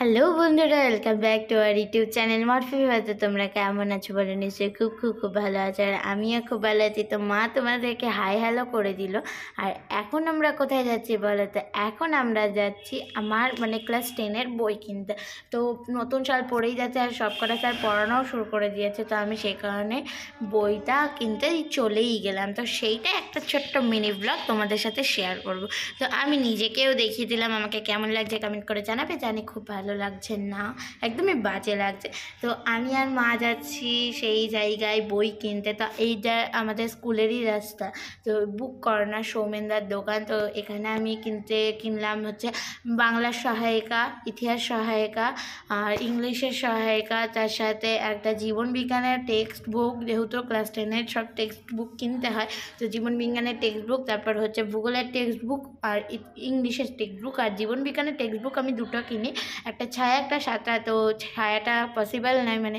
hello বন্ধুরা welcome back to our YouTube channel মারফি হয়তো তোমরা কেমন আছো বলে নিশ্চয়ই খুব খুব খুব ভালো আছো আর আমিও খুব ভালো আছি তো মা তোমাদেরকে হাই হ্যালো করে দিল আর এখন আমরা কোথায় যাচ্ছি বলো তো এখন আমরা যাচ্ছি আমার মানে ক্লাস টেনের বই কিনতে তো নতুন সাল পড়েই যাচ্ছে আর সব কটা স্যার পড়ানোও শুরু করে দিয়েছে তো আমি সেই কারণে বইটা কিনতে চলেই গেলাম তো সেইটা একটা ছোট্ট মিনি ব্লগ তোমাদের সাথে শেয়ার করব তো আমি নিজেকেও দেখিয়ে দিলাম আমাকে কেমন লাগছে কমেন্ট করে জানাবে জানি খুব ভালো ভালো লাগছে না একদমই বাজে লাগছে তো আমি আর মা যাচ্ছি সেই জায়গায় বই কিনতে তো এইটা আমাদের স্কুলেরই রাস্তা তো বুক করোনা সৌমেনদার দোকান তো এখানে আমি কিনতে কিনলাম হচ্ছে বাংলার সহায়িকা ইতিহাস সহায়িকা আর ইংলিশের সহায়িকা তার সাথে একটা জীবন বিজ্ঞানের টেক্সট বুক যেহেতু ক্লাস টেনের সব টেক্সট বুক কিনতে হয় তো জীবন বিজ্ঞানের টেক্সট বুক তারপর হচ্ছে ভূগোলের টেক্সট বুক আর ইংলিশের টেক্সট বুক আর জীবন বিজ্ঞানের টেক্সট বুক আমি দুটো কিনি এক একটা ছায়া একটা সাঁতরা তো ছায়াটা পসিবল নয় মানে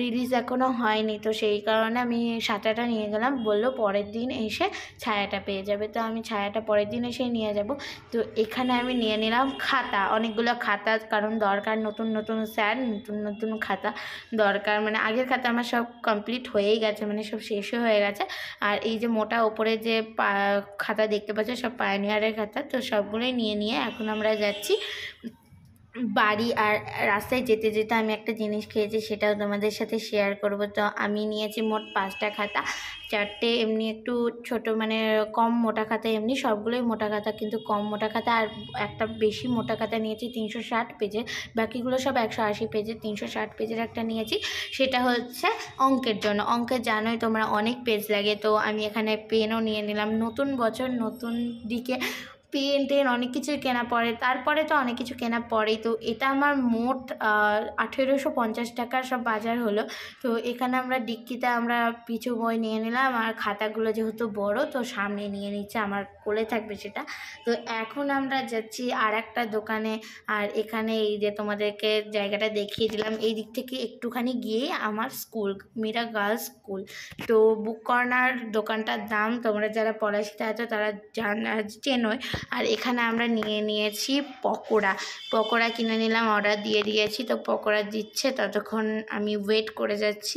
রিলিজ এখনও হয়নি তো সেই কারণে আমি সাঁতরাটা নিয়ে গেলাম বললো পরের দিন এসে ছায়াটা পেয়ে যাবে তো আমি ছায়াটা পরের দিন এসে নিয়ে যাব তো এখানে আমি নিয়ে নিলাম খাতা অনেকগুলো খাতা কারণ দরকার নতুন নতুন স্যার নতুন নতুন খাতা দরকার মানে আগের খাতা আমার সব কমপ্লিট হয়েই গেছে মানে সব শেষও হয়ে গেছে আর এই যে মোটা ওপরে যে খাতা দেখতে পাচ্ছ সব পায়নিয়ারের খাতা তো সবগুলোই নিয়ে নিয়ে এখন আমরা যাচ্ছি বাড়ি আর রাস্তায় যেতে যেতে আমি একটা জিনিস খেয়েছি সেটাও তোমাদের সাথে শেয়ার করব তো আমি নিয়েছি মোট পাঁচটা খাতা চারটে এমনি একটু ছোট মানে কম মোটা খাতা এমনি সবগুলোই মোটা খাতা কিন্তু কম মোটা খাতা আর একটা বেশি মোটা খাতা নিয়েছি তিনশো ষাট পেজের বাকিগুলো সব একশো আশি পেজের তিনশো ষাট পেজের একটা নিয়েছি সেটা হচ্ছে অঙ্কের জন্য অঙ্কের জানোই তোমরা অনেক পেজ লাগে তো আমি এখানে পেনও নিয়ে নিলাম নতুন বছর নতুন দিকে পেন টেন অনেক কিছুই কেনা পড়ে তারপরে তো অনেক কিছু কেনা পড়েই তো এটা আমার মোট আঠেরোশো পঞ্চাশ টাকার সব বাজার হলো তো এখানে আমরা ডিক্কিতে আমরা পিছু বই নিয়ে নিলাম আর খাতাগুলো যেহেতু বড় তো সামনে নিয়ে নিচ্ছে আমার কোলে থাকবে সেটা তো এখন আমরা যাচ্ছি আর একটা দোকানে আর এখানে এই যে তোমাদেরকে জায়গাটা দেখিয়ে দিলাম এই দিক থেকে একটুখানি গিয়ে আমার স্কুল মীরা গার্লস স্কুল তো বুক কর্নার দোকানটার দাম তোমরা যারা পলাশিতে আছো তারা জানা চেনোয় আর এখানে আমরা নিয়ে নিয়েছি পকোড়া পকোড়া কিনে নিলাম অর্ডার দিয়ে দিয়েছি তো পকোড়া দিচ্ছে ততক্ষণ আমি ওয়েট করে যাচ্ছি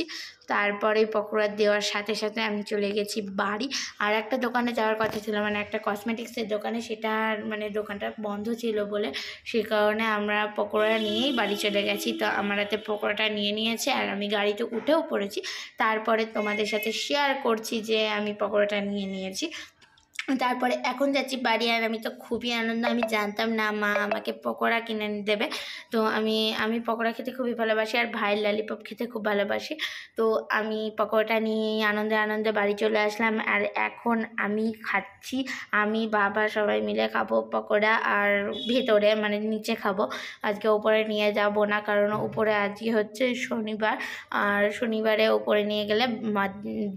তারপরে পকোড়া দেওয়ার সাথে সাথে আমি চলে গেছি বাড়ি আর একটা দোকানে যাওয়ার কথা ছিল মানে একটা কসমেটিক্সের দোকানে সেটা মানে দোকানটা বন্ধ ছিল বলে সে কারণে আমরা পকোড়া নিয়েই বাড়ি চলে গেছি তো আমার হাতে পকোড়াটা নিয়ে নিয়েছে আর আমি গাড়িতে উঠেও পড়েছি তারপরে তোমাদের সাথে শেয়ার করছি যে আমি পকোড়াটা নিয়ে নিয়েছি তারপরে এখন যাচ্ছি বাড়ি আর আমি তো খুবই আনন্দ আমি জানতাম না মা আমাকে পকোড়া কিনে দেবে তো আমি আমি পকোড়া খেতে খুবই ভালোবাসি আর ভাইয়ের ললিপপ খেতে খুব ভালোবাসি তো আমি পকোড়াটা নিয়ে আনন্দে আনন্দে বাড়ি চলে আসলাম আর এখন আমি খাচ্ছি আমি বাবা সবাই মিলে খাবো পকোড়া আর ভেতরে মানে নিচে খাবো আজকে ওপরে নিয়ে যাব না কারণ উপরে আজকে হচ্ছে শনিবার আর শনিবারে ওপরে নিয়ে গেলে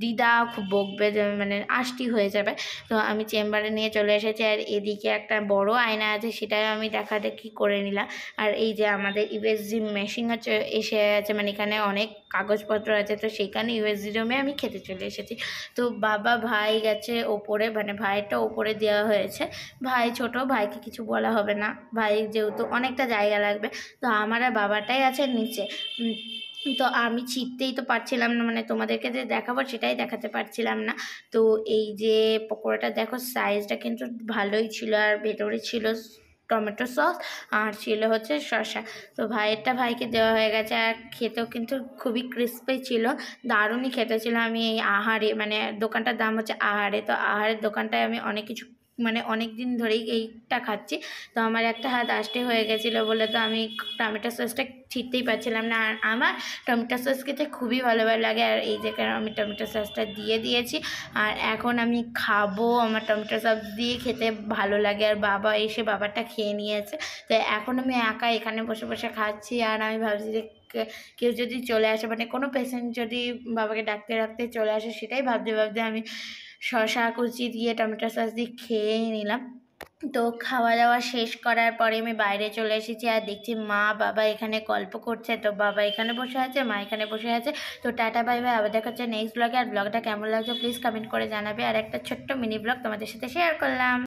দিদা খুব বকবে মানে আষ্টি হয়ে যাবে তো আমি আমি চেম্বারে নিয়ে চলে এসেছি আর এদিকে একটা বড় আয়না আছে সেটাই আমি দেখা দেখি করে নিলাম আর এই যে আমাদের ইউএসজি মেশিন আছে এসে আছে মানে এখানে অনেক কাগজপত্র আছে তো সেখানে ইউএসজি রুমে আমি খেতে চলে এসেছি তো বাবা ভাই গেছে ওপরে মানে ভাইটা ওপরে দেওয়া হয়েছে ভাই ছোট ভাইকে কিছু বলা হবে না ভাই যেহেতু অনেকটা জায়গা লাগবে তো আমার বাবাটাই আছে নিচে তো আমি ছিটতেই তো পারছিলাম না মানে তোমাদেরকে যে দেখাবো সেটাই দেখাতে পারছিলাম না তো এই যে পকোড়াটা দেখো সাইজটা কিন্তু ভালোই ছিল আর ভেতরে ছিল টমেটো সস আর ছিল হচ্ছে শসা তো ভাইয়েরটা ভাইকে দেওয়া হয়ে গেছে আর খেতেও কিন্তু খুবই ক্রিস্পি ছিল দারুণই খেতে ছিল আমি এই আহারে মানে দোকানটার দাম হচ্ছে আহারে তো আহারের দোকানটায় আমি অনেক কিছু মানে অনেক দিন ধরেই এইটা খাচ্ছি তো আমার একটা হাত আসতে হয়ে গেছিলো বলে তো আমি টমেটো সসটা ছিটতেই পারছিলাম না আর আমার টমেটো সস খেতে খুবই ভালো ভালো লাগে আর এই যে কারণে আমি টমেটো সসটা দিয়ে দিয়েছি আর এখন আমি খাবো আমার টমেটো সস দিয়ে খেতে ভালো লাগে আর বাবা এসে বাবাটা খেয়ে নিয়েছে তো এখন আমি একা এখানে বসে বসে খাচ্ছি আর আমি ভাবছি যে কেউ যদি চলে আসে মানে কোনো পেশেন্ট যদি বাবাকে ডাকতে ডাকতে চলে আসে সেটাই ভাবতে ভাবতে আমি শশা কুচি দিয়ে টমেটো সস দিয়ে খেয়ে নিলাম তো খাওয়া দাওয়া শেষ করার পরে আমি বাইরে চলে এসেছি আর দেখছি মা বাবা এখানে গল্প করছে তো বাবা এখানে বসে আছে মা এখানে বসে আছে তো টাটা বাই ভাই আবার দেখাচ্ছে নেক্সট ব্লগে আর ব্লগটা কেমন লাগছে প্লিজ কমেন্ট করে জানাবে আর একটা ছোট্ট মিনি ব্লগ তোমাদের সাথে শেয়ার করলাম